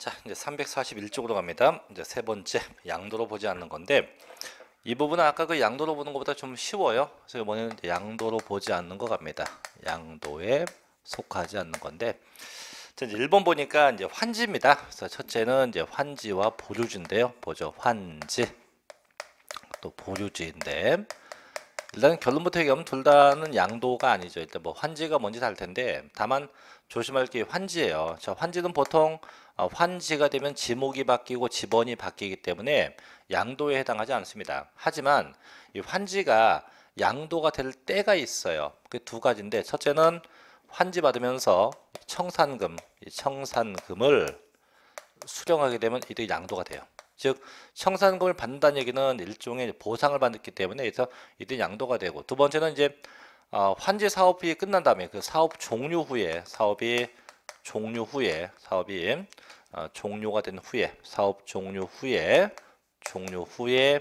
자, 이제 341쪽으로 갑니다. 이제 세 번째 양도로 보지 않는 건데 이 부분은 아까 그 양도로 보는 것보다 좀 쉬워요. 그래서 이번에는 양도로 보지 않는 거 갑니다. 양도에 속하지 않는 건데 자, 이제 1번 보니까 이제 환지입니다. 그래서 첫째는 이제 환지와 보류지인데요. 보죠. 환지. 또 보류지인데 일단 결론부터 얘기하면 둘 다는 양도가 아니죠. 일단 뭐 환지가 뭔지 알 텐데 다만 조심할 게 환지예요. 자, 환지는 보통 어, 환지가 되면 지목이 바뀌고 지번이 바뀌기 때문에 양도에 해당하지 않습니다. 하지만 이 환지가 양도가 될 때가 있어요. 그 두 가지인데 첫째는 환지 받으면서 청산금, 청산금을 수령하게 되면 이때 양도가 돼요. 즉 청산금을 받는다는 얘기는 일종의 보상을 받기 때문에 그래서 이때 양도가 되고 두 번째는 이제 어, 환지 사업이 끝난 다음에 그 사업 종료 후에 사업이 종료 후에 사업이 어, 종료가 된 후에 사업 종료 후에 종료 후에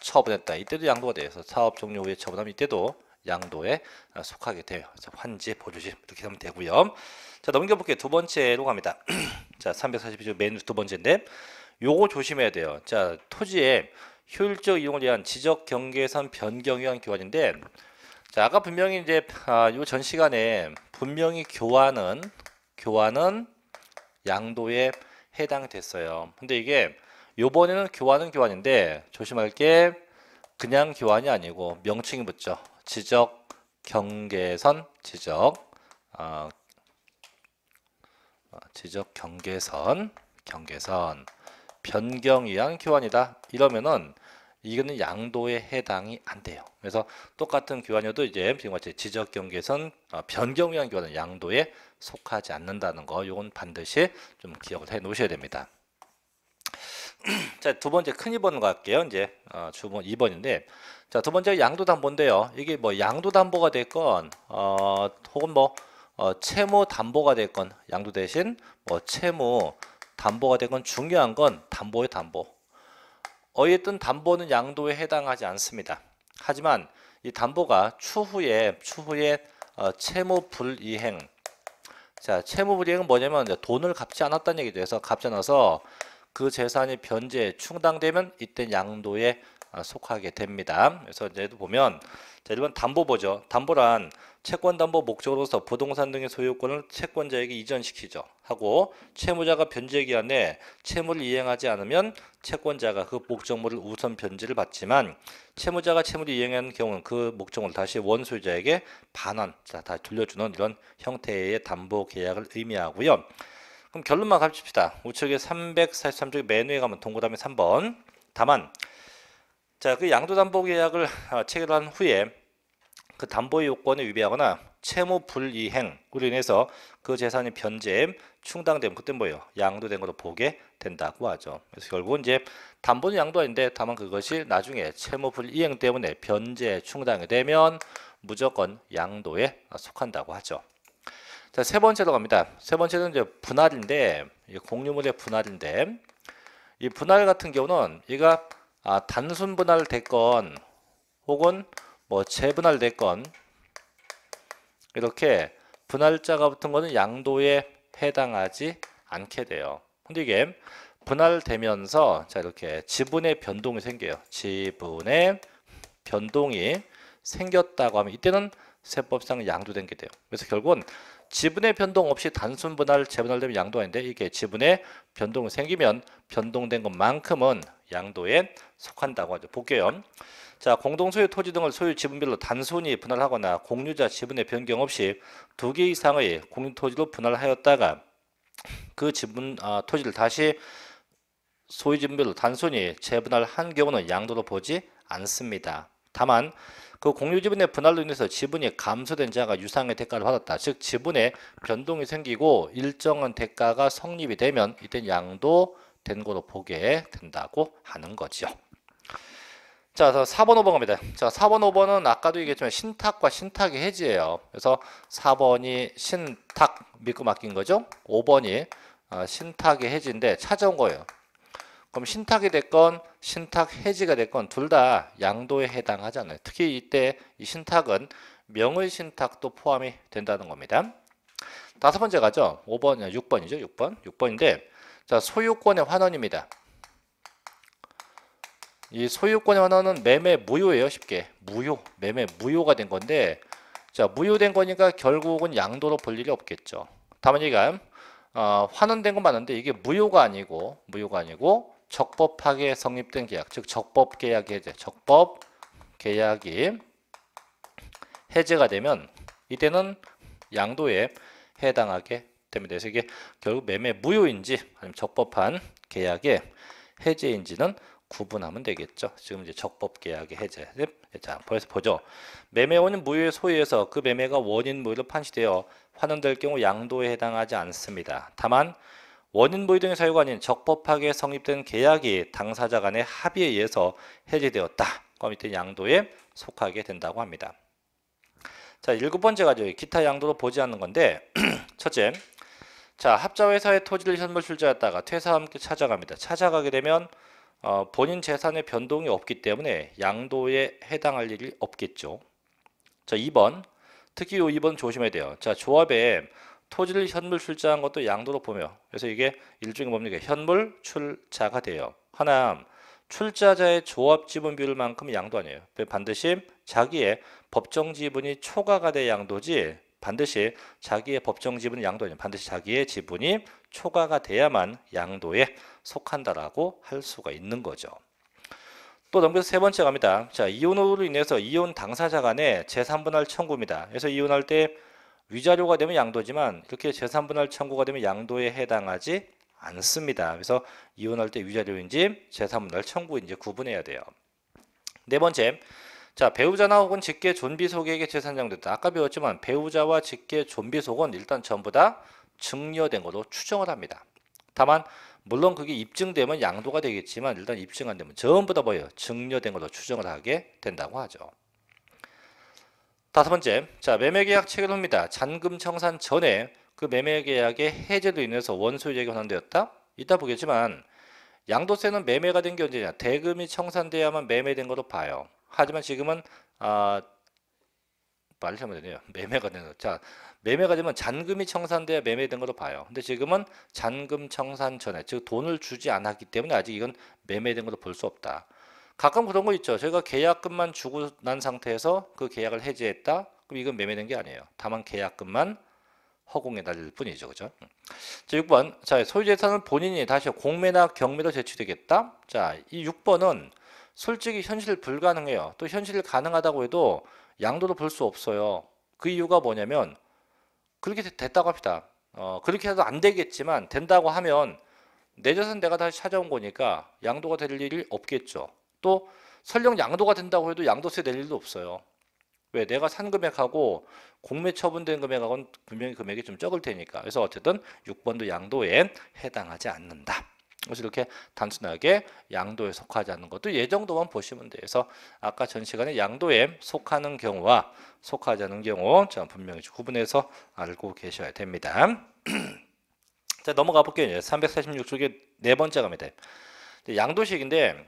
처분했다. 이때도 양도가 돼서 사업 종료 후에 처분하면 이때도 양도에 속하게 돼요. 그래서 환지 보조심 이렇게 하면 되고요. 자 넘겨볼게요. 두 번째로 갑니다. 자 342조 메뉴 두 번째인데 요거 조심해야 돼요. 자, 토지의 효율적 이용을 위한 지적 경계선 변경 위한 교환인데 자, 아까 분명히 이제 아, 요 전 시간에 분명히 교환은 교환은 양도에 해당됐어요. 근데 이게 요번에는 교환은 교환인데 조심할 게 그냥 교환이 아니고 명칭이 붙죠. 지적 경계선 지적 아, 지적 경계선 경계선 변경이한 교환이다. 이러면은 이거는 양도에 해당이 안 돼요. 그래서 똑같은 교환이어도 이제 지금 같이 지적 경계선 어, 변경 위한 교환은 양도에 속하지 않는다는 거. 요건 반드시 좀 기억을 해 놓으셔야 됩니다. 자, 두 번째 큰2번 갈게요. 이제 어, 주문 2번인데 자, 두 번째 양도 담보인데요. 이게 뭐 양도 담보가 됐건 어, 혹은 뭐 어, 채무 담보가 됐건 양도 대신 뭐 채무 담보가 된 건 중요한 건 담보의 담보. 어쨌든 담보는 양도에 해당하지 않습니다. 하지만 이 담보가 추후에 추후에 어, 채무 불이행. 자, 채무 불이행은 뭐냐면 돈을 갚지 않았다는 얘기죠. 그래서 갚지 않아서 그 재산이 변제 충당되면 이때 양도에 아, 속하게 됩니다. 그래서 이도 보면 자, 1번 담보보죠. 담보란 채권 담보 목적으로서 부동산 등의 소유권을 채권자에게 이전시키죠. 하고 채무자가 변제 기한에 채무를 이행하지 않으면 채권자가 그 목적물을 우선 변제를 받지만 채무자가 채무를 이행한 경우는 그 목적물을 다시 원소유자에게 반환, 다 돌려주는 이런 형태의 담보 계약을 의미하고요. 그럼 결론만 갑시다. 우측에 343쪽에 메뉴에 가면 동그라미 3번. 다만 자, 그 양도담보 계약을 아, 체결한 후에 그 담보의 요건에 위배하거나 채무 불이행으로 인해서 그 재산이 변제에충당되면 그때 뭐예요? 양도된 것로 보게 된다고 하죠. 그래서 결국은 이제 담보는 양도 아닌데 다만 그것이 나중에 채무 불이행 때문에 변제, 충당이 되면 무조건 양도에 속한다고 하죠. 자, 세 번째로 갑니다. 세 번째는 이제 분할인데 공유물의 분할인데 이 분할 같은 경우는 얘가 아, 단순 분할됐건 혹은 뭐 재분할됐건 이렇게 분할자가 붙은 것은 양도에 해당하지 않게 돼요. 근데 이게 분할되면서 자 이렇게 지분의 변동이 생겨요. 지분의 변동이 생겼다고 하면 이때는 세법상 양도된 게 돼요. 그래서 결국은 지분의 변동 없이 단순 분할 재분할되면 양도인데 이게 지분의 변동이 생기면 변동된 것만큼은 양도에 속한다고 하죠. 볼게요. 자, 공동소유 토지 등을 소유 지분별로 단순히 분할하거나 공유자 지분의 변경 없이 두 개 이상의 공유 토지로 분할하였다가 그 지분 아, 토지를 다시 소유 지분별로 단순히 재분할한 경우는 양도로 보지 않습니다. 다만 그 공유 지분의 분할로 인해서 지분이 감소된 자가 유상의 대가를 받았다. 즉 지분에 변동이 생기고 일정한 대가가 성립이 되면 이때 양도 된것으로 보게 된다고 하는 거죠 자, 그래서 4번, 5번 갑니다. 자, 4번, 5번은 아까도 얘기했지만 신탁과 신탁의 해지예요. 그래서 4번이 신탁 믿고 맡긴 거죠. 5번이 아, 신탁의 해지인데 찾아온 거예요. 그럼 신탁이 됐건 신탁 해지가 됐건 둘 다 양도에 해당하잖아요. 특히 이때 이 신탁은 명의 신탁도 포함이 된다는 겁니다. 다섯 번째 가죠. 5번, 6번이죠. 6번. 6번인데 자, 소유권의 환원입니다. 이 소유권의 환원은 매매 무효예요. 쉽게. 무효. 매매 무효가 된 건데 자, 무효된 거니까 결국은 양도로 볼 일이 없겠죠. 다만 얘가 어, 환원된 건 맞는데 이게 무효가 아니고 무효가 아니고 적법하게 성립된 계약, 즉 적법 계약 해제, 적법 계약이 해제가 되면 이때는 양도에 해당하게 됩니다. 그래서 이게 결국 매매 무효인지 아니면 적법한 계약의 해제인지는 구분하면 되겠죠. 지금 이제 적법 계약의 해제. 자, 벌써 보죠. 매매원은 무효의 소유에서 그 매매가 원인 무효로 판시되어 환원될 경우 양도에 해당하지 않습니다. 다만 원인 보유 등의 사유가 아닌 적법하게 성립된 계약이 당사자 간의 합의에 의해서 해제되었다. 그 밑에 양도에 속하게 된다고 합니다. 자, 일곱 번째 가죠. 기타 양도로 보지 않는 건데 첫째, 자 합자회사의 토지를 현물 출자했다가 퇴사와 함께 찾아갑니다. 찾아가게 되면 어, 본인 재산의 변동이 없기 때문에 양도에 해당할 일이 없겠죠. 자 2번 특히 요 2번 조심해야 돼요. 자 조합에 토지를 현물 출자한 것도 양도로 보며 그래서 이게 일종의 뭡니까 현물 출자가 돼요. 하나 출자자의 조합 지분 비율만큼 양도 아니에요. 반드시 자기의 법정 지분이 초과가 돼 양도지 반드시 자기의 법정 지분 양도 아니에요. 반드시 자기의 지분이 초과가 돼야만 양도에 속한다라고 할 수가 있는 거죠. 또 넘겨서 세 번째 갑니다. 자 이혼으로 인해서 이혼 당사자 간의 재산분할 청구입니다. 그래서 이혼할 때 위자료가 되면 양도지만 이렇게 재산분할 청구가 되면 양도에 해당하지 않습니다. 그래서 이혼할 때 위자료인지 재산분할 청구인지 구분해야 돼요. 네 번째, 자 배우자나 혹은 직계 존비속에게 재산장됐다. 아까 배웠지만 배우자와 직계 존비속은 일단 전부 다 증여된 것으로 추정을 합니다. 다만 물론 그게 입증되면 양도가 되겠지만 일단 입증 안 되면 전부 다 뭐예요? 증여된 걸로 추정을 하게 된다고 하죠. 다섯 번째, 자 매매계약 체결합니다 잔금 청산 전에 그 매매계약의 해제로 인해서 원소유자에게 환원되었다? 이따 보겠지만 양도세는 매매가 된 게 언제냐? 대금이 청산돼야만 매매된 거로 봐요. 하지만 지금은 아 말을 잘못되네요 매매가 되는 자 매매가 되면 잔금이 청산돼야 매매된 거로 봐요. 근데 지금은 잔금 청산 전에 즉 돈을 주지 않았기 때문에 아직 이건 매매된 거로 볼 수 없다. 가끔 그런 거 있죠. 저희가 계약금만 주고 난 상태에서 그 계약을 해지했다. 그럼 이건 매매된 게 아니에요. 다만 계약금만 허공에 날릴 뿐이죠. 그죠? 음. 자, 6번. 자, 소유재산은 본인이 다시 공매나 경매로 제출되겠다. 자, 이 6번은 솔직히 현실 불가능해요. 또 현실 가능하다고 해도 양도로 볼 수 없어요. 그 이유가 뭐냐면 그렇게 됐다고 합시다. 어, 그렇게 해도 안 되겠지만 된다고 하면 내 재산 내가 다시 찾아온 거니까 양도가 될 일이 없겠죠. 또 설령 양도가 된다고 해도 양도세 낼 일도 없어요. 왜 내가 산 금액하고 공매 처분된 금액하고는 분명히 금액이 좀 적을 테니까. 그래서 어쨌든 6번도 양도에 해당하지 않는다. 그래서 이렇게 단순하게 양도에 속하지 않는 것도 예정도만 보시면 돼서 요그래 아까 전 시간에 양도에 속하는 경우와 속하지 않는 경우 자 분명히 구분해서 알고 계셔야 됩니다. 자 넘어가 볼게요. 346쪽에 네 번째 가니다 양도식인데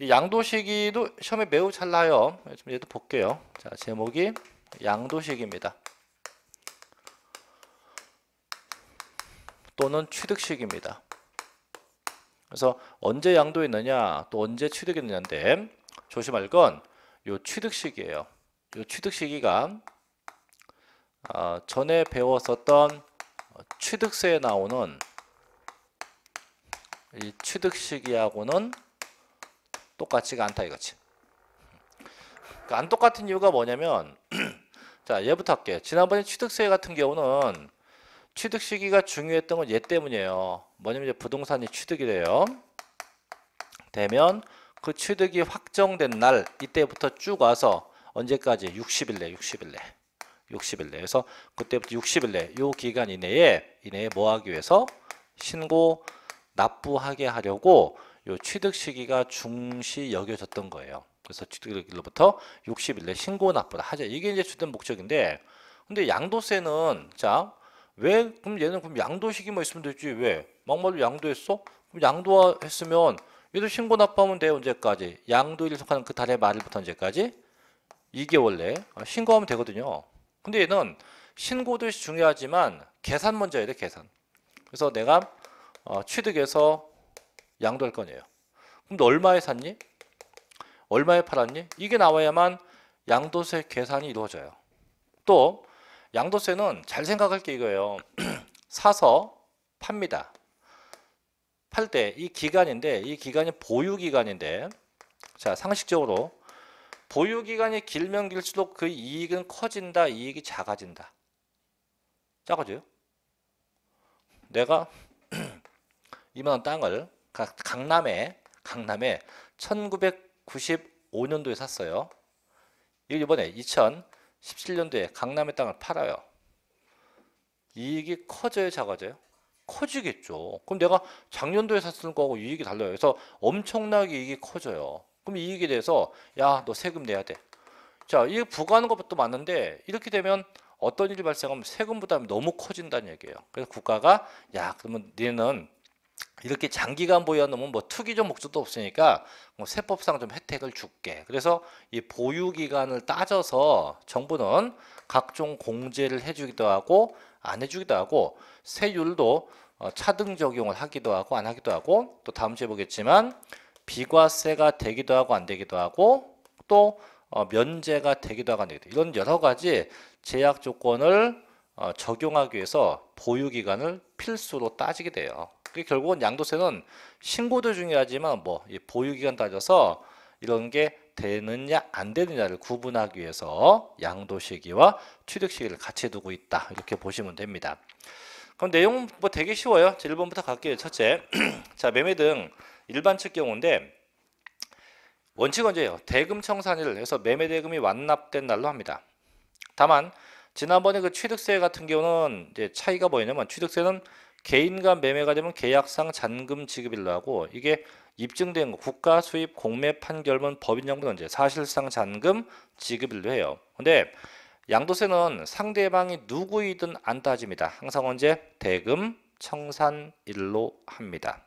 양도시기도 시험에 매우 잘 나요. 좀 얘도 볼게요. 자, 제목이 양도시기입니다. 또는 취득시기입니다. 그래서 언제 양도했느냐, 또 언제 취득했느냐인데 조심할 건요 취득시기예요. 요 취득시기가 어, 전에 배웠었던 취득세에 나오는 이 취득시기하고는 똑같지가 않다 이거지. 그러니까 안 똑같은 이유가 뭐냐면 자 얘부터 할게. 지난번에 취득세 같은 경우는 취득 시기가 중요했던 건 얘 때문이에요. 뭐냐면 이제 부동산이 취득이 돼요. 되면 그 취득이 확정된 날 이때부터 쭉 와서 언제까지 60일 내 60일 내 60일 내에서 그때부터 60일 내요 기간 이내에 이내에 뭐 하기 위해서 신고 납부하게 하려고 요 취득 시기가 중시 여겨졌던 거예요. 그래서 취득일로부터 60일 내 신고 납부를 하자. 이게 이제 주된 목적인데 근데 양도세는 자, 왜 그럼 얘는 그럼 양도 시기만 뭐 있으면 되지. 왜? 막말로 양도했어? 그럼 양도했으면 얘도 신고 납부하면 돼. 언제까지? 양도일 속하는 그 달의 말일부터 언제까지? 2개월 내 신고하면 되거든요. 근데 얘는 신고도 중요하지만 계산 먼저 해야 돼, 계산. 그래서 내가 어, 취득해서 양도할 거 아니에요. 그럼 너 얼마에 샀니? 얼마에 팔았니? 이게 나와야만 양도세 계산이 이루어져요. 또 양도세는 잘 생각할 게 이거예요. 사서 팝니다. 팔 때 이 기간인데 이 기간이 보유 기간인데 자 상식적으로 보유 기간이 길면 길수록 그 이익은 커진다 이익이 작아진다 작아져요 내가 2만원 땅을 강남에 강남에 1995년도에 샀어요. 이번에 2017년도에 강남의 땅을 팔아요. 이익이 커져요, 작아져요? 커지겠죠. 그럼 내가 작년도에 샀던 거하고 이익이 달라요. 그래서 엄청나게 이익이 커져요. 그럼 이익에 대해서 야, 너 세금 내야 돼. 자, 이 부과하는 것도 맞는데 이렇게 되면 어떤 일이 발생하면 세금 부담이 너무 커진다는 얘기예요. 그래서 국가가 야, 그러면 너는 이렇게 장기간 보유하면 뭐특이적 목적도 없으니까 뭐 세법상 좀 혜택을 줄게. 그래서 이 보유 기간을 따져서 정부는 각종 공제를 해주기도 하고 안 해주기도 하고 세율도 어, 차등 적용을 하기도 하고 안 하기도 하고 또 다음 주에 보겠지만 비과세가 되기도 하고 안 되기도 하고 또 어, 면제가 되기도 하고 안 되기도 이런 여러 가지 제약 조건을 어, 적용하기 위해서 보유 기간을 필수로 따지게 돼요. 그 결국은 양도세는 신고도 중요하지만 뭐 보유 기간 따져서 이런 게 되느냐 안 되느냐를 구분하기 위해서 양도 시기와 취득 시기를 같이 두고 있다 이렇게 보시면 됩니다. 그럼 내용 뭐 되게 쉬워요. 자, 1번부터 갈게요. 첫째, 자 매매 등 일반 측 경우인데 원칙은 이제요 대금 청산일 해서 매매 대금이 완납된 날로 합니다. 다만 지난번에 그 취득세 같은 경우는 이제 차이가 뭐냐면 취득세는 개인 간 매매가 되면 계약상 잔금 지급일로 하고 이게 입증된 국가 수입 공매 판결문 법인정보 이제 사실상 잔금 지급일로 해요. 근데 양도세는 상대방이 누구이든 안 따집니다. 항상 언제 대금 청산일로 합니다.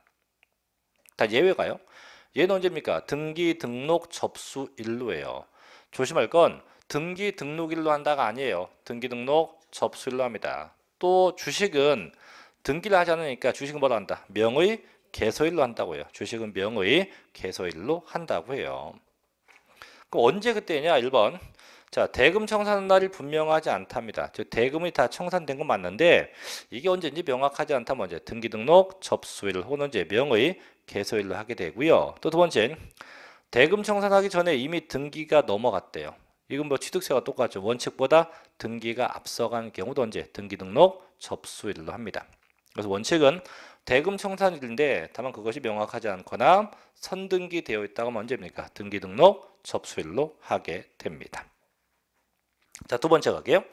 다 예외가요. 얘는 언제입니까? 등기 등록 접수일로해요 조심할 건 등기 등록일로 한다가 아니에요. 등기 등록 접수일로 합니다. 또 주식은 등기를 하지 않으니까 주식은 뭐로 한다? 명의 개소일로 한다고요. 주식은 명의 개소일로 한다고 해요. 그럼 언제 그때냐? 1번. 자, 대금 청산 날이 분명하지 않답니다. 즉 대금이 다 청산된 건 맞는데 이게 언제인지 명확하지 않다 먼저 등기 등록 접수일 혹은 이제 명의 개소일로 하게 되고요. 또 두 번째. 대금 청산하기 전에 이미 등기가 넘어갔대요. 이건 뭐 취득세와 똑같죠. 원칙보다 등기가 앞서간 경우도 언제 등기 등록 접수일로 합니다. 그래서 원칙은 대금 청산일인데 다만 그것이 명확하지 않거나 선등기 되어 있다가 언제입니까? 등기 등록 접수일로 하게 됩니다. 자, 두 번째 가게요.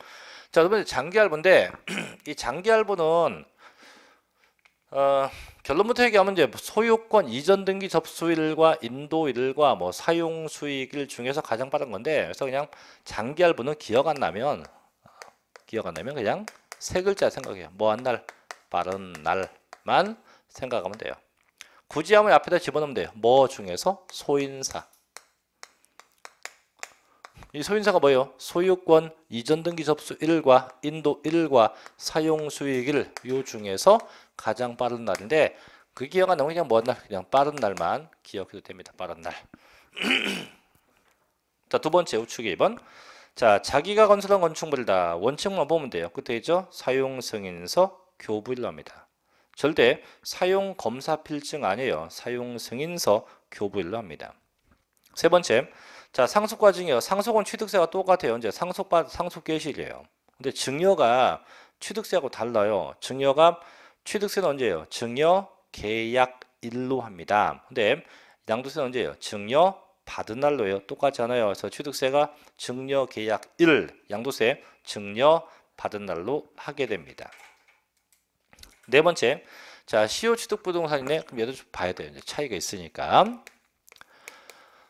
자, 두 번째 장기할부인데이장기할부는 어, 결론부터 얘기하면 이제 소유권 이전 등기 접수일과 인도일과 뭐 사용 수익일 중에서 가장 빠른 건데 그래서 그냥 장기할부는 기억 안 나면 기억 안 나면 그냥 세 글자 생각해요. 뭐한날 빠른 날만 생각하면 돼요. 굳이 하면 앞에다 집어넣으면 돼요. 뭐 중에서 소인사. 이 소인사가 뭐예요? 소유권 이전 등기 접수 1과 인도 1과 사용 수익일 요 중에서 가장 빠른 날인데 그 기억 안 나면 그냥 먼 날, 그냥 빠른 날만 기억해도 됩니다. 빠른 날. 자, 두 번째 우측 2번. 자, 자기가 건설한 건축물이다. 원칙만 보면 돼요. 끝에 있죠? 사용 승인서, 교부일러입니다. 절대 사용 검사 필증 아니에요. 사용 승인서 교부일러입니다. 세 번째, 자 상속 과징이요. 상속은 취득세가 똑같아요. 이제 상속받 상속 개시이에요 근데 증여가 취득세하고 달라요. 증여가 취득세는 언제예요? 증여 계약일로 합니다. 근데 양도세는 언제예요? 증여 받은 날로예요. 똑같잖아요. 그래서 취득세가 증여 계약 일, 양도세 증여 받은 날로 하게 됩니다. 네 번째, 자 시효 취득 부동산이네. 그럼 얘도 좀 봐야 돼요. 이제 차이가 있으니까.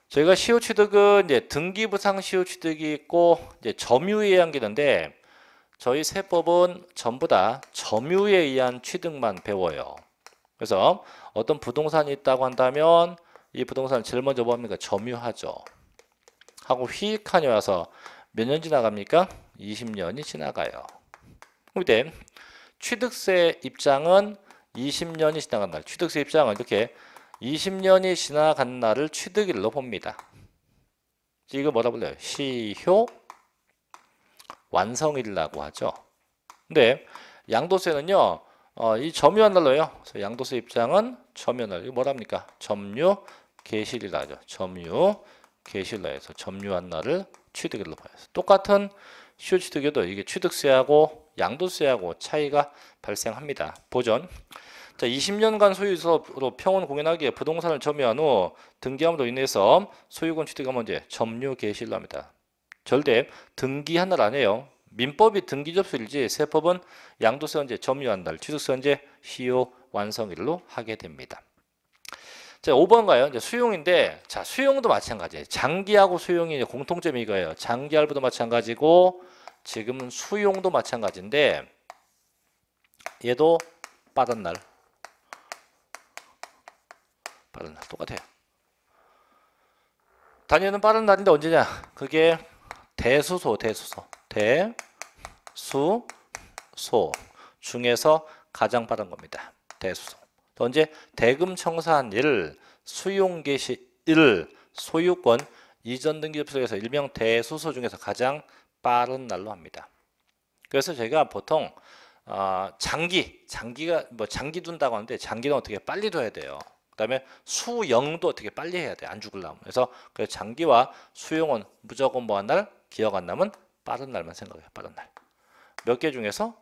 저희가 시효 취득은 이제 등기부상 시효 취득이 있고 이제 점유에 의한 기는데 저희 세법은 전부 다 점유에 의한 취득만 배워요. 그래서 어떤 부동산이 있다고 한다면 이 부동산 제일 먼저 뭡니까? 뭐 점유하죠. 하고 휘익하니 와서 몇 년 지나갑니까? 20년이 지나가요. 그때 취득세 입장은 20년이 지나간 날 취득세 입장은 이렇게 20년이 지나간 날을 취득일로 봅니다. 이거 뭐라 불러요? 시효 완성일이라고 하죠. 근데 양도세는요. 어, 이 점유한 날로요. 그래서 양도세 입장은 점유한 날. 이거 뭐랍니까? 점유 개시이라죠 점유 개시로 해서 점유한 날을 취득일로 봐야죠. 똑같은 시효취득여도 이게 취득세하고 양도세하고 차이가 발생합니다. 보전. 자, 20년간 소유서로 평온 공연하기에 부동산을 점유한 후 등기함으로 인해서 소유권 취득한 문제 점유 개시를 합니다. 절대 등기한 날 아니에요. 민법이 등기 접수일지 세법은 양도세 언제 점유한 날 취득세 언제 시효 완성일로 하게 됩니다. 자, 5번 가요. 이제 수용인데, 자, 수용도 마찬가지예요. 장기하고 수용이 이제 공통점이 이거예요. 장기 할부도 마찬가지고, 지금 수용도 마찬가지인데, 얘도 빠른 날. 빠른 날. 똑같아요. 단위는 빠른 날인데 언제냐? 그게 대수소, 대수소. 대수소 중에서 가장 빠른 겁니다. 대수소. 또이제 대금 청산 일, 수용 개시 일, 소유권 이전 등기 접수에서 일명 대수소 중에서 가장 빠른 날로 합니다. 그래서 저가 보통 어, 장기, 장기가 뭐 장기 둔다고 하는데 장기는 어떻게 빨리 둬야 돼요. 그다음에 수영도 어떻게 빨리 해야 돼. 안 죽을라면. 그래서 그 장기와 수영은 무조건 뭐한 날 기억 안 나면 빠른 날만 생각해요. 빠른 날. 몇 개 중에서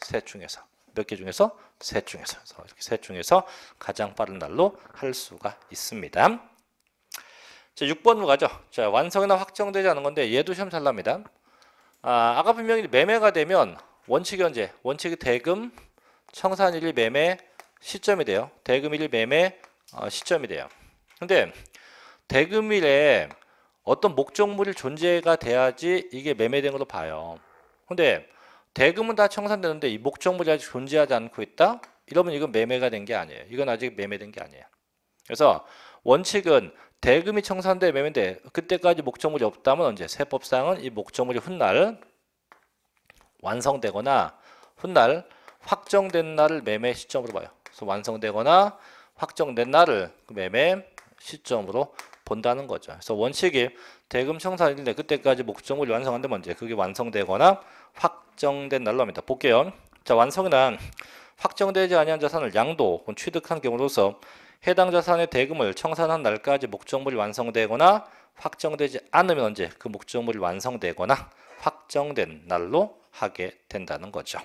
셋 중에서 몇개 중에서 세 중에서 이렇게 셋 중에서 가장 빠른 날로 할 수가 있습니다. 자, 6번으 가죠. 자, 완성이나 확정되지 않은 건데 얘도 시험 잘 납니다. 아, 아까 분명히 매매가 되면 원칙이 언 원칙이 대금, 청산 1일 매매, 시점이 돼요. 대금 1일 매매, 어, 시점이 돼요. 근데 대금일에 어떤 목적물이 존재가 돼야지 이게 매매된 걸로 봐요. 근데 대금은 다 청산되는데 이 목적물이 아직 존재하지 않고 있다? 이러면 이건 매매가 된 게 아니에요. 이건 아직 매매된 게 아니에요. 그래서 원칙은 대금이 청산돼 매매인데 그때까지 목적물이 없다면 언제 세법상은 이 목적물이 훗날 완성되거나 훗날 확정된 날을 매매 시점으로 봐요. 그래서 완성되거나 확정된 날을 그 매매 시점으로 본다는 거죠. 그래서 원칙이 대금 청산인데 그때까지 목적물이 완성한다면 언제 그게 완성되거나 확 확정된 날로 합니다. 볼게요. 자, 완성은 확정되지 아니한 자산을 양도 혹은 취득한 경우로서 해당 자산의 대금을 청산한 날까지 목적물이 완성되거나 확정되지 않으면 언제 그 목적물이 완성되거나 확정된 날로 하게 된다는 거죠.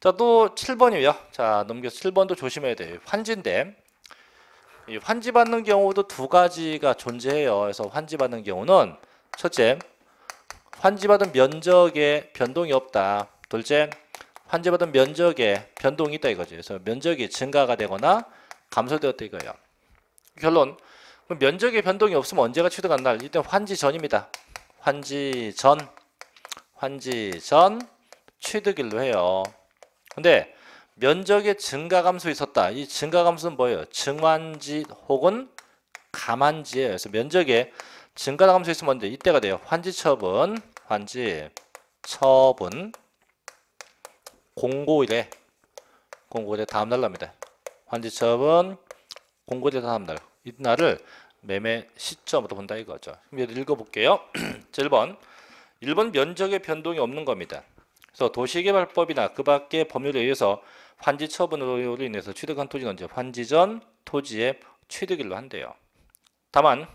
자, 또 7번이요. 자, 넘겨서 7번도 조심해야 돼요. 환지인데 환지 받는 경우도 두 가지가 존재해요. 그래서 환지 받는 경우는 첫째, 환지받은 면적에 변동이 없다. 둘째, 환지받은 면적에 변동이 있다 이거죠. 그래서 면적이 증가가 되거나 감소되었다 이거예요. 결론, 면적의 변동이 없으면 언제가 취득한 날? 일단 환지 전입니다. 환지 전, 환지 전 취득일로 해요. 근데 면적의 증가 감소 있었다. 이 증가 감소는 뭐예요? 증환지 혹은 감환지예요. 그래서 면적의 증가나 감소해서 먼저 이때가 돼요. 환지 처분, 환지 처분 공고일에 공고일에 다음 날 납니다. 환지 처분 공고일에 다음 날 이날을 매매 시점으로 본다 이거죠. 그럼 읽어볼게요. 1번 1번 면적의 변동이 없는 겁니다. 그래서 도시개발법이나 그 밖의 법률에 의해서 환지 처분으로 인해서 취득한 토지는 언제 환지 전 토지의 취득일로 한대요. 다만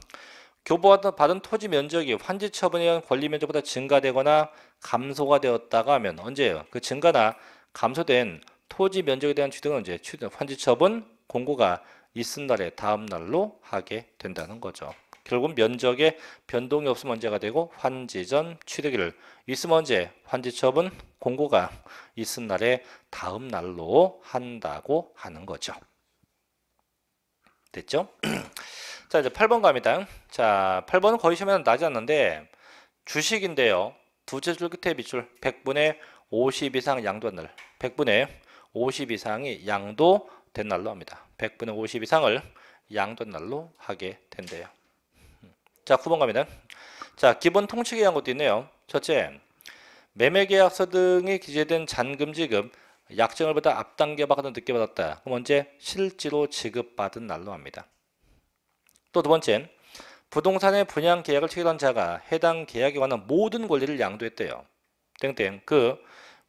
교부받은 토지 면적이 환지 처분에 의한 권리 면적보다 증가되거나 감소가 되었다가 하면 언제예요? 그 증가나 감소된 토지 면적에 대한 취득은 이제 환지 처분 공고가 있은 날의 다음 날로 하게 된다는 거죠. 결국 면적에 변동이 없으면 언제가 되고 환지 전 취득일 있으면 언제 환지 처분 공고가 있은 날의 다음 날로 한다고 하는 거죠. 됐죠? 자 이제 8번 갑니다 자 8번은 거의 시면 나지 않는데 주식인데요 두째 줄기 태 밑줄 100분의 50 이상 양도한 날 100분의 50 이상이 양도된 날로 합니다 100분의 50 이상을 양도된 날로 하게 된대요 자 9번 갑니다 자 기본 통치계한 것도 있네요 첫째 매매계약서 등이 기재된 잔금지급 약정을 보다 앞당겨 받거나 늦게 받았다 그럼 언제 실제로 지급받은 날로 합니다 또두 번째, 는 부동산의 분양 계약을 체결한 자가 해당 계약에 관한 모든 권리를 양도했대요. 땡땡. 그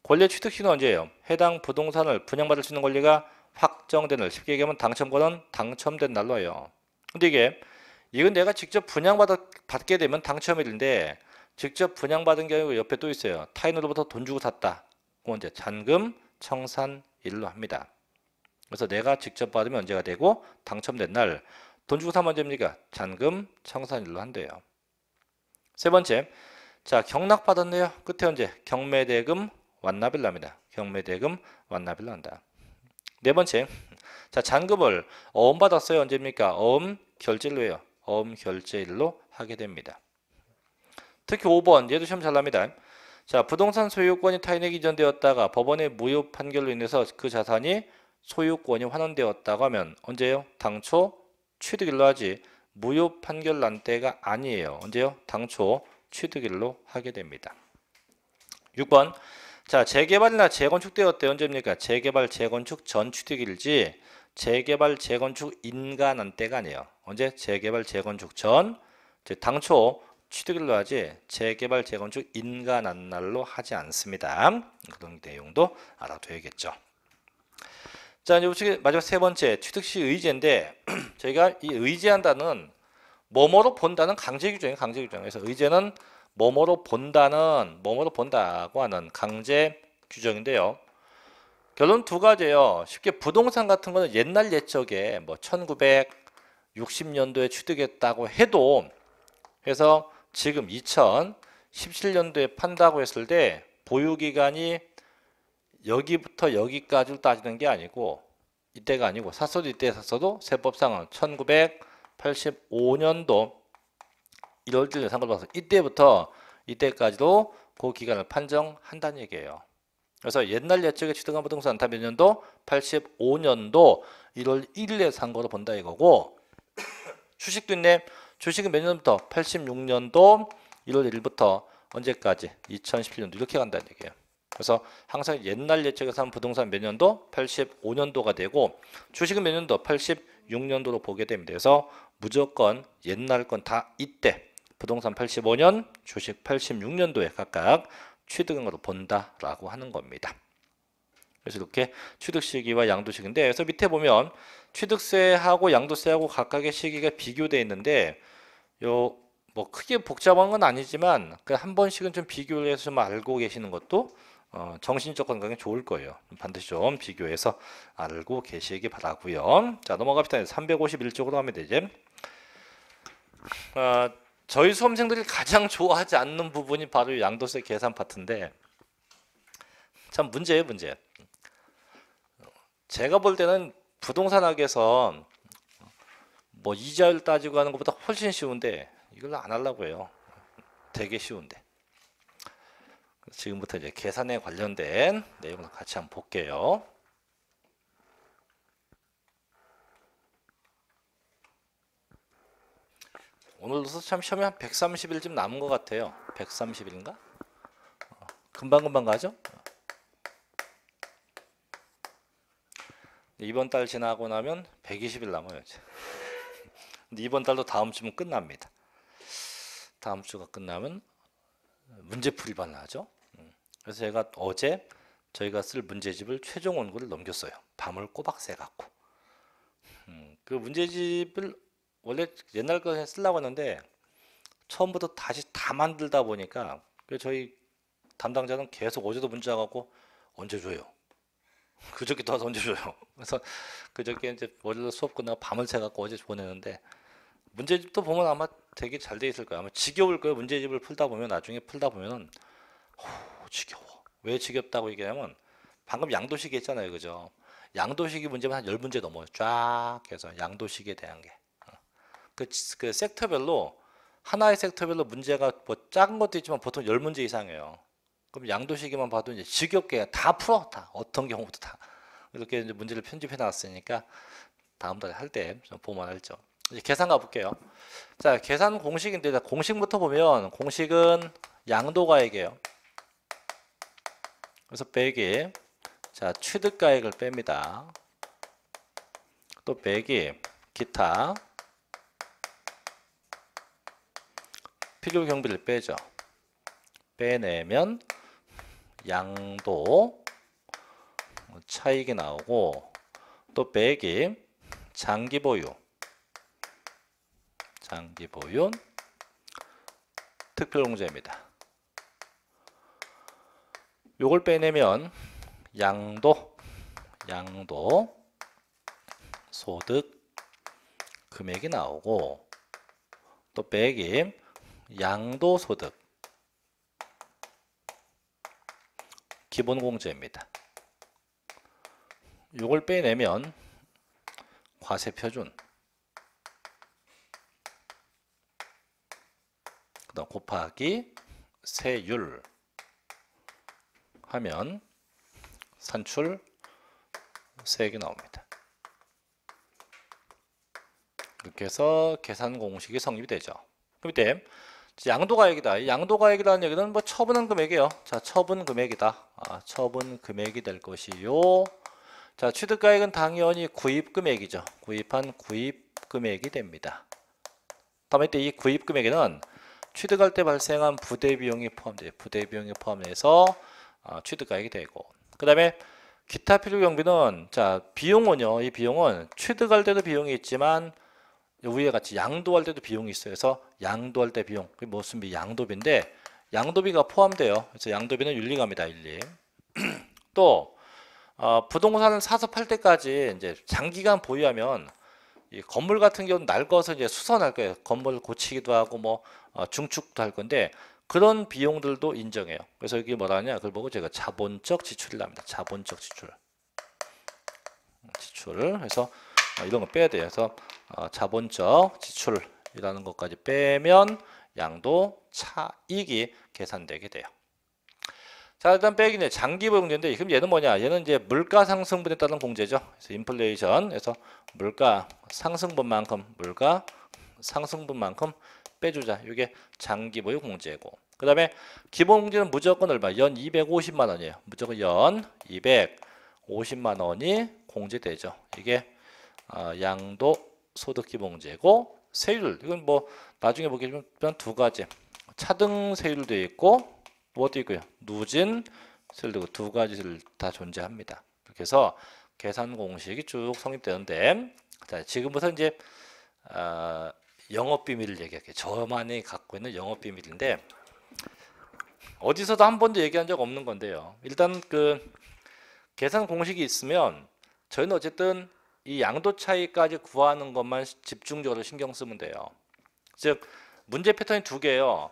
권리 취득 시는 언제예요? 해당 부동산을 분양받을 수 있는 권리가 확정된 날, 쉽게 얘기하면 당첨권은 당첨된 날로예요. 근데 이게 이건 내가 직접 분양받게 되면 당첨일인데 직접 분양받은 경우 그 옆에 또 있어요. 타인으로부터 돈 주고 샀다. 그건 이제 잔금 청산일로 합니다. 그래서 내가 직접 받으면 언제가 되고 당첨된 날돈 주고 사면 됩니까 잔금 청산일로 한대요. 세 번째, 자 경락 받았네요. 끝에 언제? 경매대금 완납일납니다. 경매대금 완납일로 한다. 네 번째, 자 잔금을 어음 받았어요. 언제입니까? 어음 결제일로 해요. 어음 결제일로 하게 됩니다. 특히 5번 얘도 시험 잘 납니다. 자 부동산 소유권이 타인에게 이전되었다가 법원의 무효 판결로 인해서 그 자산이 소유권이 환원되었다고 하면 언제요? 당초 취득일로 하지 무효 판결 난 때가 아니에요. 언제요? 당초 취득일로 하게 됩니다. 6번 자 재개발이나 재건축 되었대 언제입니까? 재개발, 재건축 전취득일지 재개발, 재건축 인가난 때가 아니에요. 언제? 재개발, 재건축 전 당초 취득일로 하지 재개발, 재건축 인가난 날로 하지 않습니다. 그런 내용도 알아둬야겠죠. 자, 이제 우측에 마지막 세 번째 취득시 의제인데 저희가 이 의제한다는 뭐뭐로 본다는 강제 규정이에요. 강제 규정. 에서 의제는 뭐뭐로 본다는 뭐뭐로 본다고 하는 강제 규정인데요. 결론 두 가지예요. 쉽게 부동산 같은 거는 옛날 예적에 뭐 1960년도에 취득했다고 해도 그래서 지금 2017년도에 판다고 했을 때 보유 기간이 여기부터 여기까지를 따지는 게 아니고 이때가 아니고 사서도 이때 사서도 세법상은 1985년도 1월 1일 상을 봐서 이때부터 이때까지도 그 기간을 판정한다는 얘기예요. 그래서 옛날 예측의 취득한 부동산 다몇 년도? 85년도 1월 1일에 산 거로 본다 이거고 주식도 있네. 주식은 몇 년부터? 86년도 1월 1일부터 언제까지? 2017년도 이렇게 간다는 얘기예요. 그래서 항상 옛날 예측에서 한 부동산 몇 년도? 85년도가 되고 주식은 몇 년도? 86년도로 보게 됩니다. 그래서 무조건 옛날 건 다 이때 부동산 85년, 주식 86년도에 각각 취득한 걸로 본다라고 하는 겁니다. 그래서 이렇게 취득 시기와 양도 시기인데 그래서 밑에 보면 취득세하고 양도세하고 각각의 시기가 비교되어 있는데 요 뭐 크게 복잡한 건 아니지만 그 한 번씩은 좀 비교를 해서 좀 알고 계시는 것도 어, 정신적 건강에 좋을 거예요. 반드시 좀 비교해서 알고 계시기 바라고요. 자 넘어갑시다. 351쪽으로 하면 되지. 어, 저희 수험생들이 가장 좋아하지 않는 부분이 바로 양도세 계산 파트인데 참 문제예요 문제. 제가 볼 때는 부동산학에서 뭐 이자율 따지고 하는 것보다 훨씬 쉬운데 이걸 안 하려고 해요. 되게 쉬운데. 지금부터 이제 계산에 관련된 내용을 같이 한번 볼게요. 오늘도 참 시험이 한 130일 쯤 남은 것 같아요. 130일인가? 어, 금방금방 가죠? 어. 이번 달 지나고 나면 120일 남아요. 이번 달도 다음 주면 끝납니다. 다음 주가 끝나면 문제풀이반 하죠. 그래서 제가 어제 저희가 쓸 문제집을 최종 원고를 넘겼어요. 밤을 꼬박 새갖고. 음, 그 문제집을 원래 옛날 거 쓰려고 했는데 처음부터 다시 다 만들다 보니까 그 저희 담당자는 계속 어제도 문자 갖고 언제 줘요? 그저께 더 언제 줘요? 그래서 그저께 이제 어제 수업 끝나고 밤을 새갖고 어제 보내는데 문제집도 보면 아마 되게 잘 돼 있을 거예요. 아마 지겨울 거예요. 문제집을 풀다 보면 나중에 풀다 보면은 호, 지겨워. 왜 지겹다고 얘기하면 방금 양도식 했잖아요. 그죠? 양도식이 문제면 한 10문제 넘어요. 쫙 해서 양도식에 대한 게. 어. 그, 그 섹터별로 하나의 섹터별로 문제가 뭐 작은 것도 있지만 보통 10문제 이상이에요. 그럼 양도식에만 봐도 이제 지겹게 다 풀어. 다. 어떤 경우도 다. 이렇게 이제 문제를 편집해 놨으니까 다음 달에 할 때 좀 보면 알죠. 이제 계산 가볼게요. 자, 계산 공식인데 공식부터 보면 공식은 양도가액이에요. 그래서 빼이자 취득가액을 뺍니다. 또 빼기 기타 필요 경비를 빼죠. 빼내면 양도 뭐 차익이 나오고 또 빼기 장기 보유 장기 보유 특별공제입니다. 요걸 빼내면 양도 양도 소득 금액이 나오고 또 빼기 양도 소득 기본 공제입니다. 요걸 빼내면 과세 표준 그다음 곱하기 세율 하면 산출 세액이 나옵니다. 이렇게 해서 계산 공식이 성립이 되죠. 그럼 이때 양도가액이다. 양도가액이라는 얘기는 뭐 처분한 금액이에요. 자, 처분 금액이다. 아, 처분 금액이 될 것이요. 자, 취득가액은 당연히 구입 금액이죠. 구입한 구입 금액이 됩니다. 다음에 이 구입 금액에는 취득할 때 발생한 부대 비용이 포함돼요. 부대 비용이 포함돼서 아, 취득가액이 되고 그 다음에 기타 필요 경비는 자 비용은요 이 비용은 취득할 때도 비용이 있지만 위에 같이 양도할 때도 비용이 있어요 그래서 양도할 때 비용 그게 무슨 비 양도비인데 양도비가 포함돼요 그래서 양도비는 윤리감이다 윤리 또 어, 부동산을 사서 팔 때까지 이제 장기간 보유하면 이 건물 같은 경우는 날 것을 이제 수선할 거예요 건물 고치기도 하고 뭐 어, 중축도 할 건데 그런 비용들도 인정해요. 그래서 이게 뭐라냐? 그걸 보고 제가 자본적 지출이랍니다. 자본적 지출. 지출을 해서 어, 이런 거 빼야 돼요. 그래서 어, 자본적 지출이라는 것까지 빼면 양도 차익이 계산되게 돼요. 자 일단 빼기네 장기 보용제인데 그럼 얘는 뭐냐 얘는 이제 물가 상승분에 따른 공제죠 그래서 인플레이션에서 물가 상승분만큼 물가 상승분만큼 빼주자. 이게 장기보유 공제고. 그 다음에 기본 공제는 무조건 얼마? 연 250만 원이에요. 무조건 연 250만 원이 공제되죠. 이게 어, 양도 소득기본제고 세율 이건 뭐 나중에 보게 되면 두 가지 차등 세율도 있고 뭐도 있고요 누진 세율도 있고 두 가지를 다 존재합니다 이렇게 해서 계산 공식이 쭉 성립되는데 자 지금부터 이제 어, 영업 비밀을 얘기할게요. 저만이 갖고 있는 영업 비밀인데 어디서도 한 번도 얘기한 적 없는 건데요. 일단 그 계산 공식이 있으면 저희는 어쨌든 이 양도 차이까지 구하는 것만 집중적으로 신경 쓰면 돼요. 즉 문제 패턴이 두 개예요.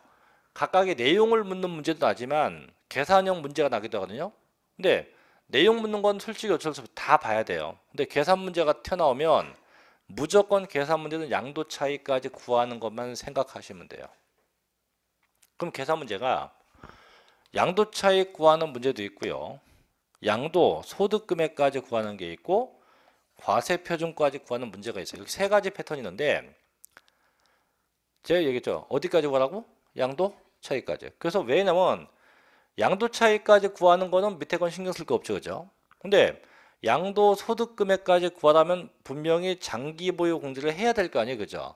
각각의 내용을 묻는 문제도 나지만 계산형 문제가 나기도 하거든요. 근데 내용 묻는 건 솔직히 어쩔 수 없이 다 봐야 돼요. 근데 계산 문제가 튀어나오면 무조건 계산 문제는 양도 차이까지 구하는 것만 생각하시면 돼요. 그럼 계산 문제가 양도 차이 구하는 문제도 있고요. 양도 소득금액까지 구하는 게 있고 과세 표준까지 구하는 문제가 있어요. 이렇게 세 가지 패턴이 있는데 제가 얘기했죠. 어디까지 구하라고? 양도 차이까지 그래서 왜냐면 양도 차이까지 구하는 거는 밑에 건 신경 쓸 거 없죠. 그죠? 근데 양도 소득 금액까지 구하다면 분명히 장기 보유 공제를 해야 될 거 아니에요. 그죠?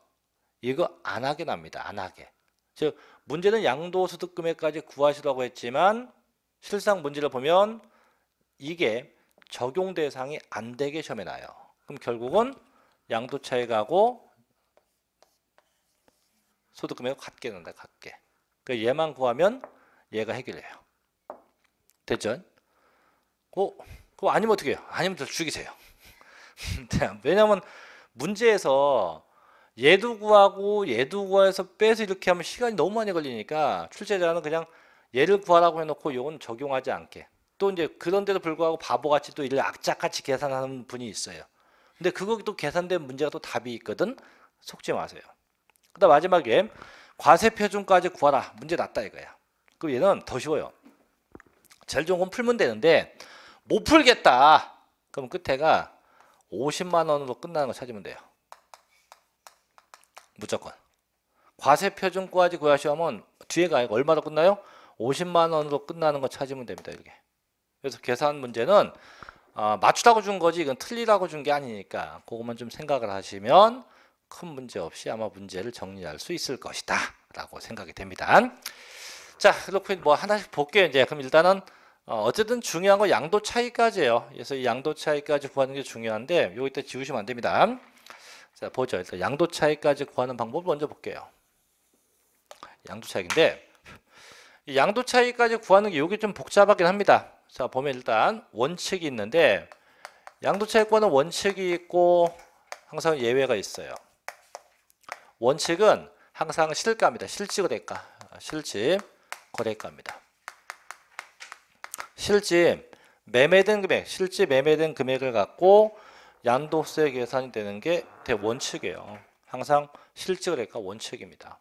이거 안 하게 납니다. 안 하게. 즉 문제는 양도 소득 금액까지 구하시라고 했지만 실상 문제를 보면 이게 적용 대상이 안 되게 시험에 나요. 그럼 결국은 양도 차익하고 소득 금액 같게 된다. 같게. 그러니까 얘만 구하면 얘가 해결해요. 됐죠? 고 어, 그거 뭐 아니면 어떻게 해요? 아니면 죽이세요. 네, 왜냐면 문제에서 얘도 구하고 얘도 구해서 빼서 이렇게 하면 시간이 너무 많이 걸리니까 출제자는 그냥 얘를 구하라고 해놓고 요건 적용하지 않게 또 이제 그런데도 불구하고 바보같이 또 이를 악착같이 계산하는 분이 있어요. 근데 그것도 계산된 문제가 또 답이 있거든 속지 마세요. 그다음 마지막에 과세 표준까지 구하라 문제 났다 이거야. 그럼 얘는 더 쉬워요. 제일 좋은 건 풀면 되는데 못 풀겠다. 그럼 끝에가 50만 원으로 끝나는 거 찾으면 돼요. 무조건. 과세 표준과지 구하시면 뒤에가 아니고 얼마로 끝나요? 50만 원으로 끝나는 거 찾으면 됩니다. 이렇게. 그래서 계산 문제는 아, 맞추라고준 거지 이건 틀리라고 준 게 아니니까 그것만 좀 생각을 하시면 큰 문제 없이 아마 문제를 정리할 수 있을 것이다 라고 생각이 됩니다 자 그렇고 뭐 하나씩 볼게요 이제 그럼 일단은 어, 어쨌든 중요한 건 양도 차이까지예요. 그래서 이 양도 차이까지 구하는 게 중요한데 여기 이 지우시면 안 됩니다. 자 보죠. 일단 양도 차이까지 구하는 방법 먼저 볼게요. 양도 차이인데 양도 차이까지 구하는 게 요게 좀 복잡하긴 합니다. 자 보면 일단 원칙이 있는데 양도 차이 구하는 원칙이 있고 항상 예외가 있어요. 원칙은 항상 실가입니다. 실지 거래가, 실지 거래가입니다. 실지 매매된 금액, 실지 매매된 금액을 갖고 양도세 계산이 되는 게 대원칙이에요. 항상 실지거래가 원칙입니다.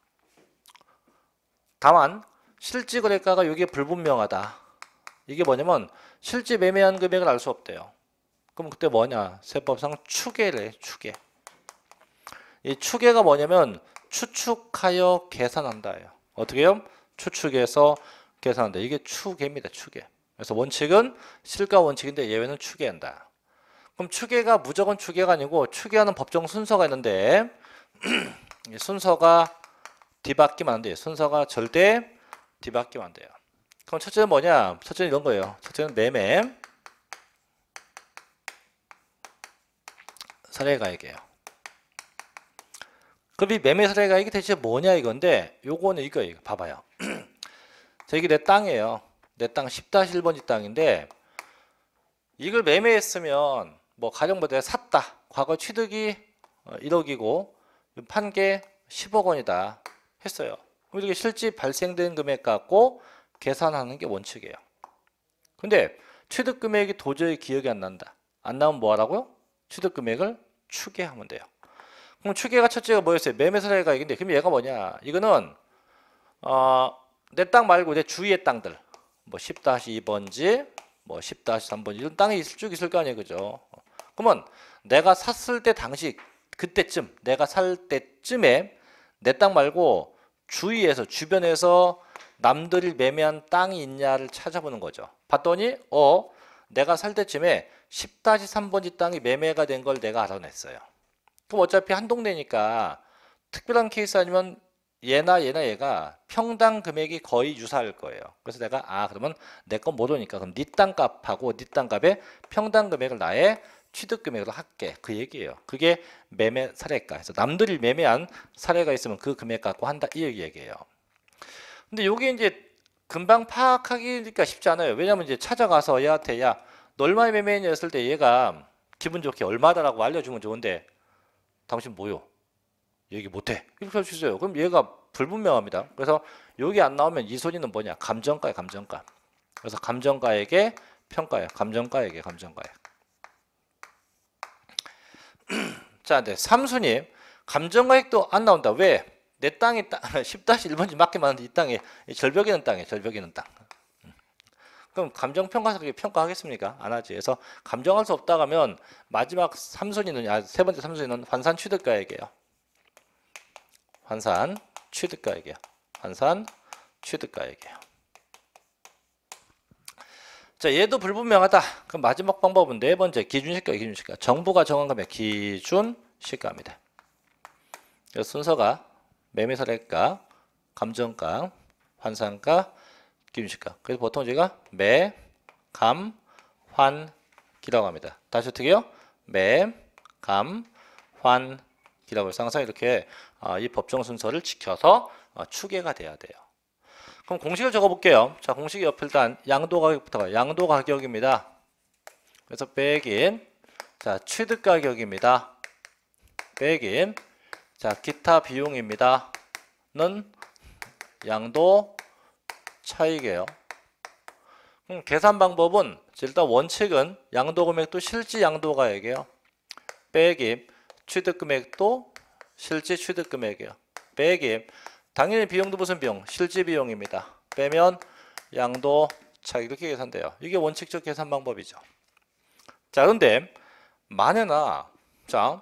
다만 실지거래가가 여기에 불분명하다. 이게 뭐냐면 실지 매매한 금액을 알 수 없대요. 그럼 그때 뭐냐? 세법상 추계래, 추계. 이 추계가 뭐냐면 추측하여 계산한다예요. 어떻게 해요 추측해서 계산한다. 이게 추계입니다. 추계. 그래서 원칙은 실과 원칙인데 예외는 추계한다. 그럼 추계가 무조건 추계가 아니고 추계하는 법정 순서가 있는데 순서가 뒤바뀌면 안 돼요. 순서가 절대 뒤바뀌면 안 돼요. 그럼 첫째는 뭐냐? 첫째는 이런 거예요. 첫째는 매매 사례가액이에요. 그럼 이 매매 사례가액이 대체 뭐냐 이건데 요거는 이거예요. 봐봐요. 자 이게 내 땅이에요. 내땅 10-1번지 땅인데 이걸 매매했으면 뭐 가령 보다 샀다. 과거 취득이 1억이고 어, 판게 10억 원이다 했어요. 그럼 이게 실제 발생된 금액 갖고 계산하는 게 원칙이에요. 근데 취득 금액이 도저히 기억이 안 난다. 안 나오면 뭐 하라고요? 취득 금액을 추계하면 돼요. 그럼 추계가 첫째가 뭐였어요? 매매사례 가액인데 그럼 얘가 뭐냐? 이거는 어, 내 땅 말고 내 주위의 땅들 뭐 10-2번지 뭐 10-3번지 이런 땅이 있을, 쭉 있을 거 아니에요. 그죠? 그러면 내가 샀을 때 당시 그때쯤 내가 살 때쯤에 내 땅 말고 주위에서 주변에서 남들이 매매한 땅이 있냐를 찾아보는 거죠. 봤더니 어 내가 살 때쯤에 10-3번지 땅이 매매가 된 걸 내가 알아냈어요. 그럼 어차피 한 동네니까 특별한 케이스 아니면 얘나 얘나 얘가 평당 금액이 거의 유사할 거예요. 그래서 내가 아 그러면 내건못 오니까 그럼 네 땅값하고 네 땅값의 평당 금액을 나의 취득 금액으로 할게 그 얘기예요. 그게 매매 사례가. 그래서 남들이 매매한 사례가 있으면 그 금액 갖고 한다 이 얘기예요. 근데 요게 이제 금방 파악하기가 쉽지 않아요. 왜냐면 이제 찾아가서 얘한테 야 얼마의 매매했을 때 얘가 기분 좋게 얼마다라고 알려주면 좋은데 당신 뭐요? 얘기 못해 이렇게 할수 있어요. 그럼 얘가 불분명합니다. 그래서 여기 안 나오면 이 소리는 뭐냐? 감정가야 감정가. 그래서 감정가에게 평가야 감정가에게 감정가액. 자, 네. 삼수님 감정가액도 안 나온다. 왜? 내 땅이 10-1번지 맞게 많은데 이땅이 절벽 있는 땅에 절벽 있는 땅. 그럼 감정평가사 그게 평가하겠습니까? 안 하지. 그래서 감정할 수 없다 가면 마지막 삼순위는 아, 세 번째 삼순위는 환산 취득가액이에요. 환산 취득가액이에요. 환산 취득가액이에 자, 얘도 불분명하다. 그럼 마지막 방법은 네 번째 기준시가 기준시가. 정부가 정한 금액 기준 시가입니다. 순서가 매매사례가, 감정가, 환산가, 기준시가. 그래서 보통 제가 매, 감, 환, 기라고 합니다. 다시 어떻게요? 매, 감, 환, 기라고 해서 항상 이렇게 아, 이 법정 순서를 지켜서 어, 추계가 돼야 돼요. 그럼 공식을 적어볼게요. 자, 공식 옆에 일단 양도 가격부터 가요. 양도 가격입니다. 그래서 빼긴 자 취득 가격입니다. 빼긴 자 기타 비용입니다. 는 양도 차익이에요. 그럼 계산 방법은 일단 원칙은 양도 금액도 실지 양도가액이에요. 빼기 취득 금액도 실제 취득 금액이요. 빼기 당연히 비용도 무슨 비용? 실제 비용입니다. 빼면 양도차익 이렇게 계산돼요. 이게 원칙적 계산 방법이죠. 자 그런데 만에나 자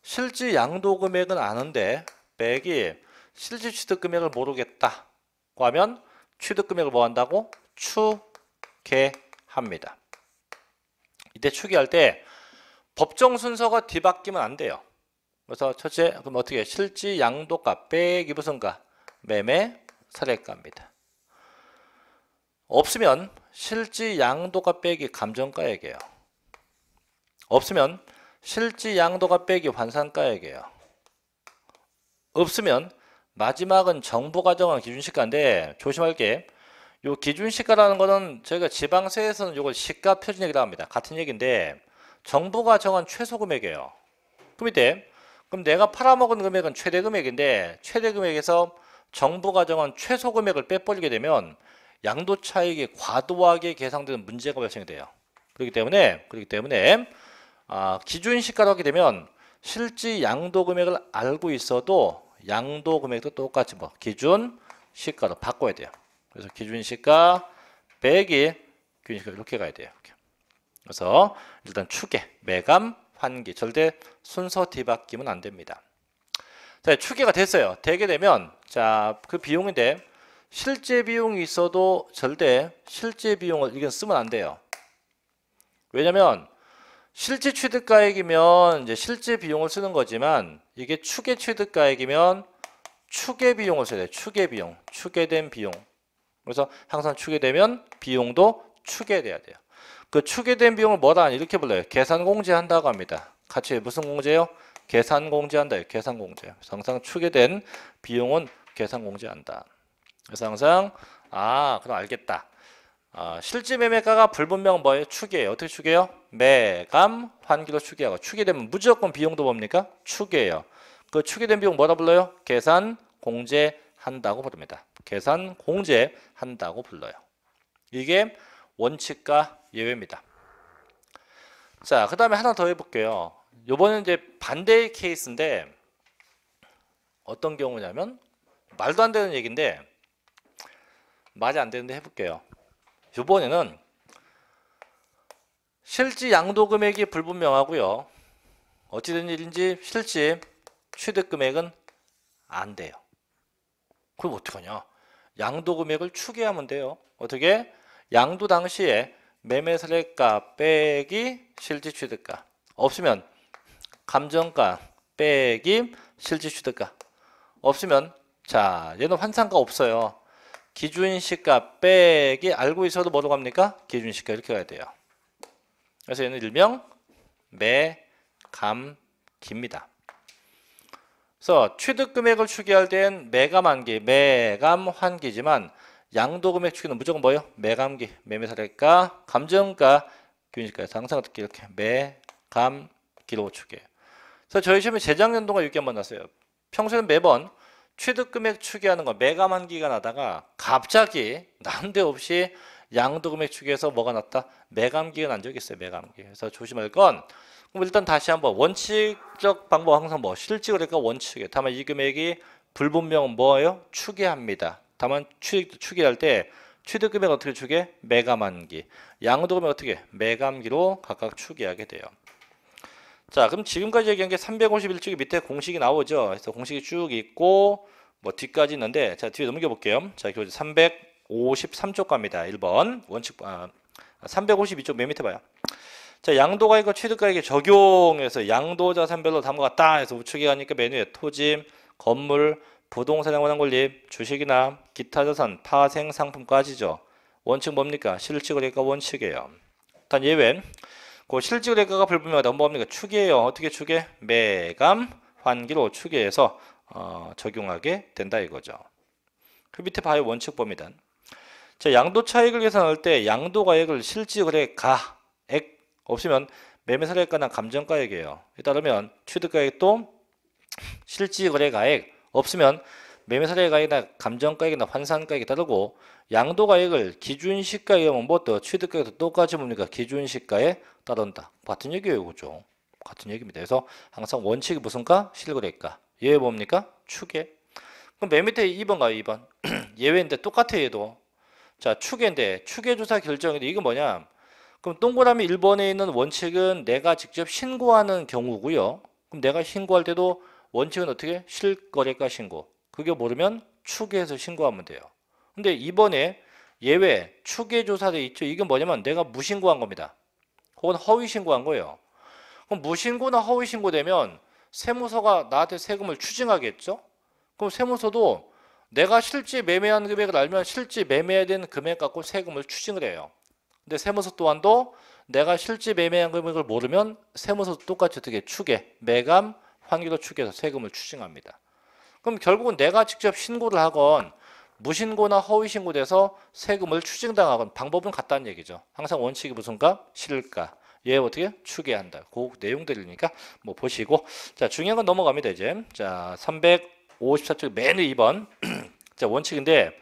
실제 양도 금액은 아는데 빼기 실제 취득 금액을 모르겠다. 하면 취득 금액을 뭐 한다고? 추계합니다. 이때 추계할 때 법정 순서가 뒤바뀌면 안 돼요. 그래서 첫째 그럼 어떻게 실지 양도가 빼기 무슨 가 매매 사례가입니다. 없으면 실지 양도가 빼기 감정가액이에요. 없으면 실지 양도가 빼기 환산가액이에요. 없으면 마지막은 정부가 정한 기준시가인데 조심할 게요 기준시가라는 거는 저희가 지방세에서는 요걸 시가 표준액이라고 합니다. 같은 얘기인데 정부가 정한 최소금액이에요. 그럼 이때 그럼 내가 팔아먹은 금액은 최대 금액인데 최대 금액에서 정부가 정한 최소 금액을 빼버리게 되면 양도 차익이 과도하게 계상되는 문제가 발생이 돼요. 그렇기 때문에 그렇기 때문에 아, 기준 시가로 하게 되면 실제 양도 금액을 알고 있어도 양도 금액도 똑같이 뭐 기준 시가로 바꿔야 돼요. 그래서 기준 시가 100이 기준 시가 이렇게 가야 돼요. 이렇게. 그래서 일단 축에 매감 환기 절대 순서 뒤바뀌면 안 됩니다. 자, 추계가 됐어요. 되게 되면 자, 그 비용인데 실제 비용이 있어도 절대 실제 비용을 이건 쓰면 안 돼요. 왜냐면 실제 취득가액이면 이제 실제 비용을 쓰는 거지만 이게 추계 취득가액이면 추계 비용을 써야 돼요. 추계 비용. 추계된 비용. 그래서 항상 추계되면 비용도 추계돼야 돼요. 그 추계된 비용을 뭐다 이렇게 불러요. 계산 공제한다고 합니다. 같이 무슨 공제요? 계산 공제한다. 계산 공제. 항상 추계된 비용은 계산 공제한다. 그래서 항상 아 그럼 알겠다. 아, 실제 매매가가 불분명 뭐예요? 추계예요. 어떻게 추계요? 매감 환기로 추계하고 추계되면 무조건 비용도 뭡니까? 추계예요. 그 추계된 비용 뭐라 불러요? 계산 공제한다고 부릅니다. 계산 공제한다고 불러요. 이게 원칙과 예외입니다. 자, 그 다음에 하나 더 해볼게요. 요번에 이제 반대의 케이스인데 어떤 경우냐면 말도 안 되는 얘기인데 말이 안 되는데 해볼게요. 요번에는 실지 양도 금액이 불분명하고요. 어찌된 일인지 실지 취득 금액은 안 돼요. 그럼 어떻게하냐 양도 금액을 추계하면 돼요. 어떻게? 양도 당시에 매매 사례가 빼기 실지 취득가 없으면 감정가 빼기 실지 취득가 없으면 자 얘는 환산가 없어요 기준시가 빼기 알고 있어도 뭐로 갑니까? 기준시가 이렇게 가야 돼요 그래서 얘는 일명 매감기입니다 그래서 취득금액을 추계할 때는 매감한기, 매감환기지만 양도금액 추계는 무조건 뭐예요? 매감기, 매매사례가, 감정가, 균일가에서 항상 어떻게 이렇게 매감기로 축이 그래서 저희 시험에 재작년 동안 6개 만났어요. 평소에는 매번 취득금액 추계하는 거 매감한 기간 하다가 갑자기 난데없이 양도금액 추계에서 뭐가 났다? 매감기가 난 적이 있어요. 매감기. 그래서 조심할 건 그럼 일단 다시 한번 원칙적 방법 항상 뭐 실지 그러까 원칙에 다만 이 금액이 불분명은 뭐예요? 추계합니다. 다만 추, 추계할 때 취득 금액 어떻게 추계? 매감한기. 양도 금액 어떻게? 매감기로 각각 추계하게 돼요. 자, 그럼 지금까지 얘기한 게 351쪽에 밑에 공식이 나오죠. 그래서 공식이 쭉 있고 뭐 뒤까지 있는데 자, 뒤에 넘겨 볼게요. 자, 353쪽 갑니다. 1번. 원칙 아 352쪽 맨 밑에 봐요. 자, 양도가액과 취득가액에 적용해서 양도자산별로 담아 갔다 해서 우측에 가니까 메뉴에 토지, 건물, 부동산에 관한 권리, 예, 주식이나 기타 자산, 파생 상품까지죠. 원칙 뭡니까? 실질거래가 원칙이에요. 단 예외. 그 실질거래가가 불분명하다. 뭡니까? 축이에요. 어떻게 축에? 매감 환기로 축에해서 어, 적용하게 된다 이거죠. 그 밑에 바의 원칙 범위단. 자, 양도 차익을 계산할 때 양도 가액을 실질거래가 액 없으면 매매사례가나 감정가액이에요. 따르면 취득가액도 실질거래가액 없으면 매매사례가액이나 감정가액이나 환산가액이 따르고 양도가액을 기준시가에 의하면 뭐또 취득가액도 똑같이 뭡니까 기준시가에 따른다 같은 얘기예요 그죠 같은 얘기입니다 그래서 항상 원칙이 무슨가 실거래가 예외 뭡니까 축에 그럼 매 밑에 2번가 2번 예외인데 똑같아 얘도 자 축인데 추계조사 결정인데 이건 뭐냐 그럼 동그라미 1번에 있는 원칙은 내가 직접 신고하는 경우고요 그럼 내가 신고할 때도 원칙은 어떻게? 실거래가 신고. 그게 모르면 추계해서 신고하면 돼요. 근데 이번에 예외 추계 조사도 있죠. 이건 뭐냐면 내가 무신고한 겁니다. 혹은 허위 신고한 거예요. 그럼 무신고나 허위 신고되면 세무서가 나한테 세금을 추징하겠죠? 그럼 세무서도 내가 실제 매매한 금액을 알면 실제 매매해야 되는 금액 갖고 세금을 추징을 해요. 근데 세무서 또한도 내가 실제 매매한 금액을 모르면 세무서 도 똑같이 어떻게 추계, 매감, 환기도 축에서 세금을 추징합니다. 그럼 결국은 내가 직접 신고를 하건 무신고나 허위신고돼서 세금을 추징당하건 방법은 같다는 얘기죠. 항상 원칙이 무슨가? 실가. 얘 어떻게? 추계 한다. 그 내용들이니까 뭐 보시고 자 중요한 건 넘어갑니다 이제 자 354쪽 맨 2번 자 원칙인데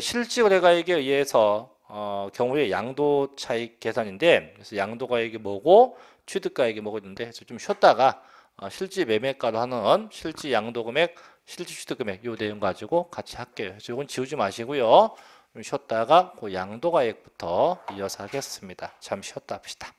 실지거래가액에 의해서 어, 경우에 양도 차익 계산인데 그래서 양도가액이 뭐고 취득가액이 뭐고 있는데 좀 쉬었다가 어, 실지 매매가로 하는 실지 양도금액, 실지 취득금액 요 내용 가지고 같이 할게요. 이건 지우지 마시고요. 쉬었다가 그 양도가액부터 이어서 하겠습니다. 잠시 쉬었다 합시다.